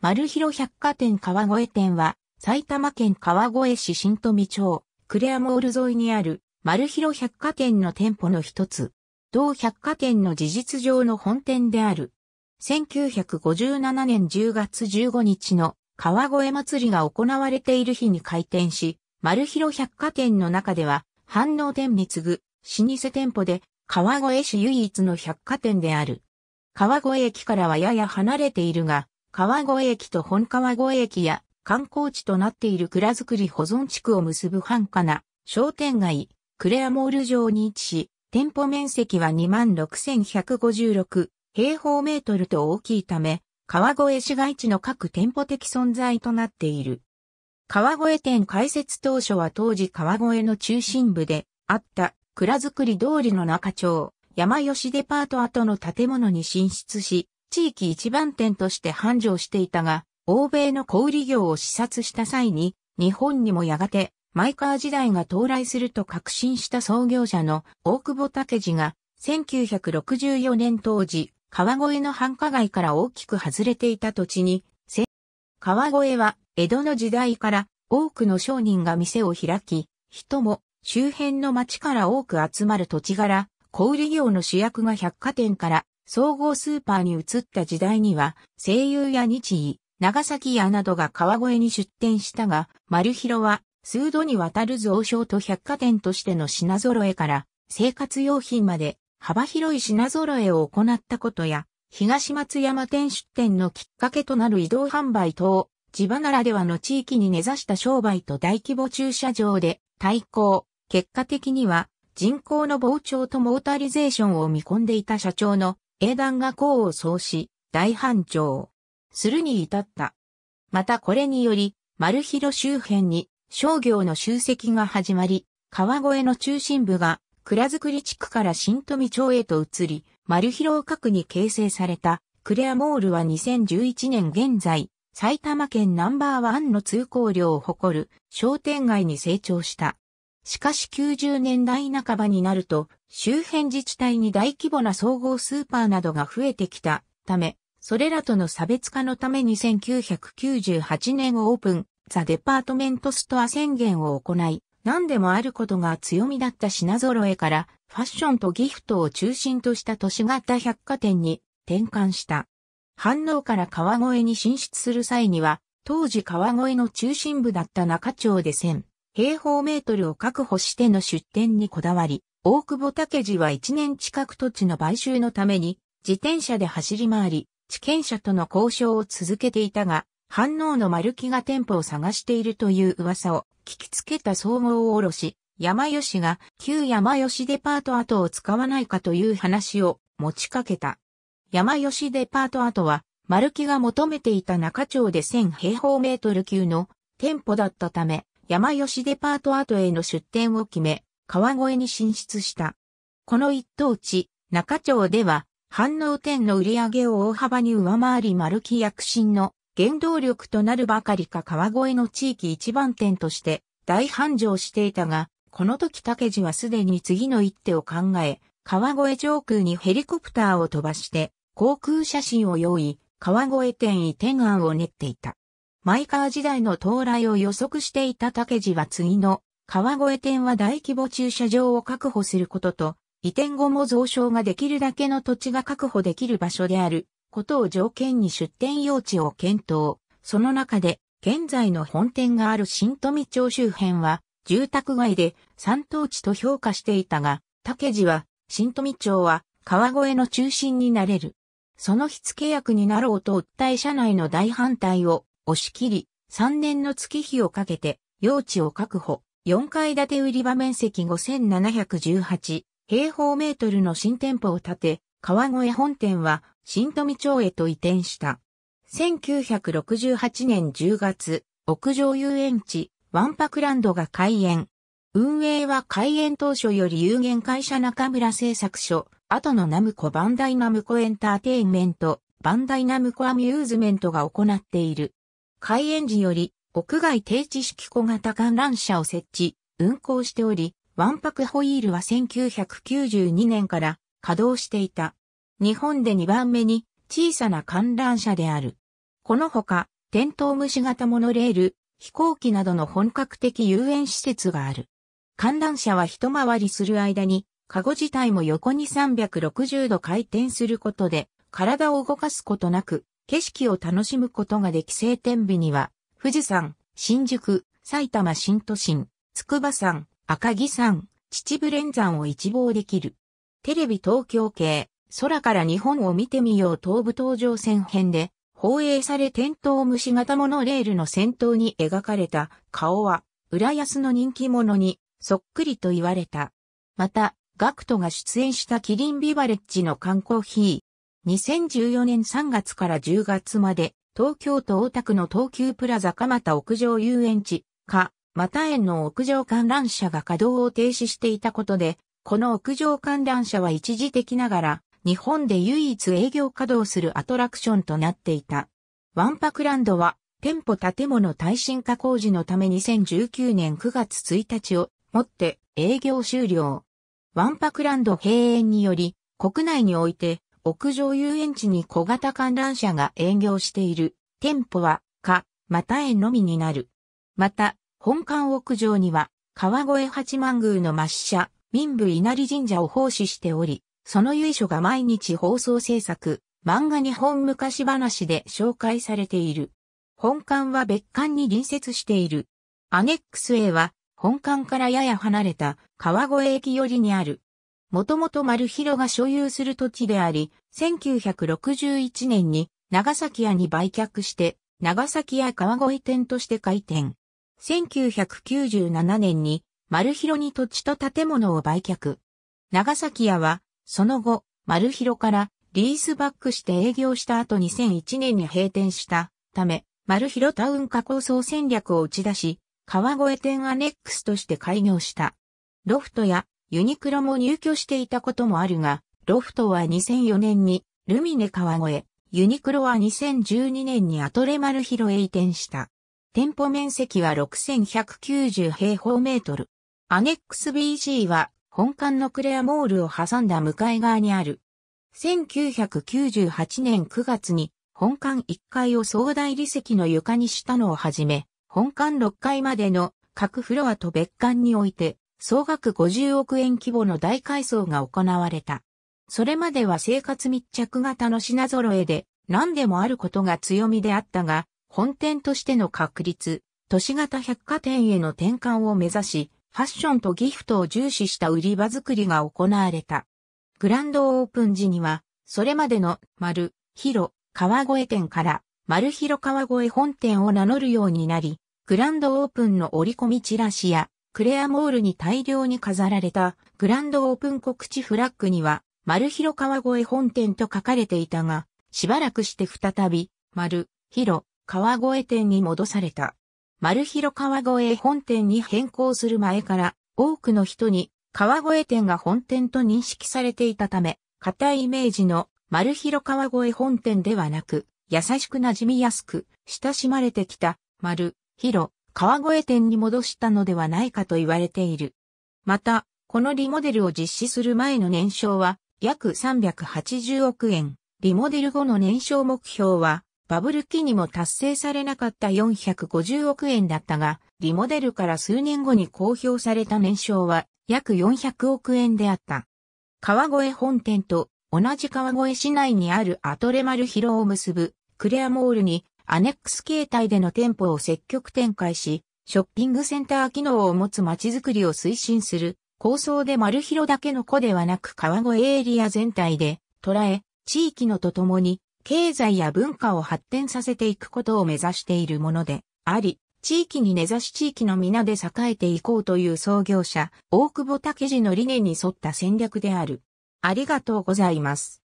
丸広百貨店川越店は、埼玉県川越市新富町、クレアモール沿いにある、丸広百貨店の店舗の一つ。同百貨店の事実上の本店である。1957年10月15日の川越祭りが行われている日に開店し、丸広百貨店の中では、反応店に次ぐ老舗店舗で川越市唯一の百貨店である。川越駅からはやや離れているが、川越駅と本川越駅や観光地となっている蔵造り保存地区を結ぶ繁華な商店街、クレアモール上に位置し、店舗面積は26,156平方メートルと大きいため、川越市街地の各店舗的存在となっている。川越店開設当初は当時川越の中心部であった蔵造り通りの中町、山吉デパート跡の建物に進出し、地域一番店として繁盛していたが、欧米の小売業を視察した際に、日本にもやがてマイカー時代が到来すると確信した創業者の大久保武次が、1964年当時、川越の繁華街から大きく外れていた土地に、川越は江戸の時代から多くの商人が店を開き、人も周辺の町から多く集まる土地柄、小売業の主役が百貨店から総合スーパーに移った時代には、声優や日医、長崎屋などが川越に出店したが、丸広は数度にわたる増床と百貨店としての品揃えから、生活用品まで幅広い品揃えを行ったことや、東松山店出店のきっかけとなる移動販売等、地場ならではの地域に根ざした商売と大規模駐車場で対抗、結果的には人口の膨張とモータリゼーションを見込んでいた社長の英断が功を奏し、大繁盛。するに至った。またこれにより、丸広周辺に商業の集積が始まり、川越の中心部が蔵造り地区から新富町へと移り、丸広各に形成されたクレアモールは2011年現在、埼玉県ナンバーワンの通行量を誇る商店街に成長した。しかし90年代半ばになると、周辺自治体に大規模な総合スーパーなどが増えてきたため、それらとの差別化のために1998年オープン、ザ・デパートメントストア宣言を行い、何でもあることが強みだった品揃えから、ファッションとギフトを中心とした都市型百貨店に転換した。反応から川越に進出する際には、当時川越の中心部だった中町で1000、平方メートルを確保しての出店にこだわり、大久保武次は1年近く土地の買収のために、自転車で走り回り、地権者との交渉を続けていたが、反応の丸木が店舗を探しているという噂を聞きつけた総合卸し、山吉が旧山吉デパート跡を使わないかという話を持ちかけた。山吉デパート跡は、丸木が求めていた中町で1000平方メートル級の店舗だったため、山吉デパート跡への出店を決め、川越に進出した。この一等地、中町では、反応店の売り上げを大幅に上回り丸木躍進の原動力となるばかりか川越の地域一番店として大繁盛していたが、この時竹地はすでに次の一手を考え、川越上空にヘリコプターを飛ばして、航空写真を用意、川越店移転案を練っていた。マイカー時代の到来を予測していた竹地は次の川越店は大規模駐車場を確保することと、移転後も増床ができるだけの土地が確保できる場所であることを条件に出店用地を検討。その中で、現在の本店がある新富町周辺は、住宅街で山等地と評価していたが、竹地は、新富町は川越の中心になれる。その火付け役になろうと訴え社内の大反対を押し切り、3年の月日をかけて、用地を確保、4階建て売り場面積5718平方メートルの新店舗を建て、川越本店は新富町へと移転した。1968年10月、屋上遊園地、ワンパクランドが開園。運営は開園当初より有限会社中村製作所、後のナムコバンダイナムコエンターテインメント、バンダイナムコアミューズメントが行っている。開園時より屋外定置式小型観覧車を設置、運行しており、ワンパクホイールは1992年から稼働していた。日本で2番目に小さな観覧車である。このほか、テントウムシ型モノレール、飛行機などの本格的遊園施設がある。観覧車は一回りする間に、カゴ自体も横に360度回転することで、体を動かすことなく、景色を楽しむことができ晴天日には、富士山、新宿、埼玉新都心、筑波山、赤城山、秩父連山を一望できる。テレビ東京系、空から日本を見てみよう東武東上線編で、放映され点灯虫型モノレールの先頭に描かれた顔は、浦安の人気者に、そっくりと言われた。また、ガクトが出演したキリンビバレッジの缶コーヒー、2014年3月から10月まで、東京都大田区の東急プラザ蒲田屋上遊園地、か、また園の屋上観覧車が稼働を停止していたことで、この屋上観覧車は一時的ながら、日本で唯一営業稼働するアトラクションとなっていた。ワンパクランドは、店舗建物耐震化工事のため2019年9月1日をもって営業終了。ワンパクランド閉園により、国内において屋上遊園地に小型観覧車が営業している店舗は、か、また園のみになる。また、本館屋上には、川越八幡宮の抹社、民部稲荷神社を奉仕しており、その由緒が毎日放送制作、漫画日本昔話で紹介されている。本館は別館に隣接している。アネックス A は、本館からやや離れた川越駅寄りにあるもともと丸広が所有する土地であり、1961年に長崎屋に売却して、長崎屋川越店として開店。1997年に丸広に土地と建物を売却。長崎屋は、その後、丸広からリースバックして営業した後2001年に閉店したため、丸広タウン化構想戦略を打ち出し、川越店アネックスとして開業した。ロフトやユニクロも入居していたこともあるが、ロフトは2004年にルミネ川越、ユニクロは2012年にアトレマルヒロへ移転した。店舗面積は6190平方メートル。アネックス BG は本館のクレアモールを挟んだ向かい側にある。1998年9月に本館1階を総大理石の床にしたのをはじめ、本館6階までの各フロアと別館において総額50億円規模の大改装が行われた。それまでは生活密着型の品揃えで何でもあることが強みであったが、本店としての確立、都市型百貨店への転換を目指し、ファッションとギフトを重視した売り場作りが行われた。グランドオープン時には、それまでの丸、広、川越店から丸広川越本店を名乗るようになり、グランドオープンの折り込みチラシやクレアモールに大量に飾られたグランドオープン告知フラッグには、丸広川越本店と書かれていたが、しばらくして再び、丸広川越店に戻された。丸広川越本店に変更する前から、多くの人に川越店が本店と認識されていたため、固いイメージの丸広川越本店ではなく、優しく馴染みやすく、親しまれてきた丸広川越店に戻したのではないかと言われている。また、このリモデルを実施する前の年商は約380億円、リモデル後の年商目標はバブル期にも達成されなかった450億円だったが、リモデルから数年後に公表された年商は約400億円であった。川越本店と同じ川越市内にあるアトレマル広を結ぶクレアモールにアネックス形態での店舗を積極展開し、ショッピングセンター機能を持つ街づくりを推進する構想で丸広だけの子ではなく川越エリア全体で捉え、地域のとともに経済や文化を発展させていくことを目指しているものであり、地域に根ざし地域の皆で栄えていこうという創業者、大久保武二の理念に沿った戦略である。ありがとうございます。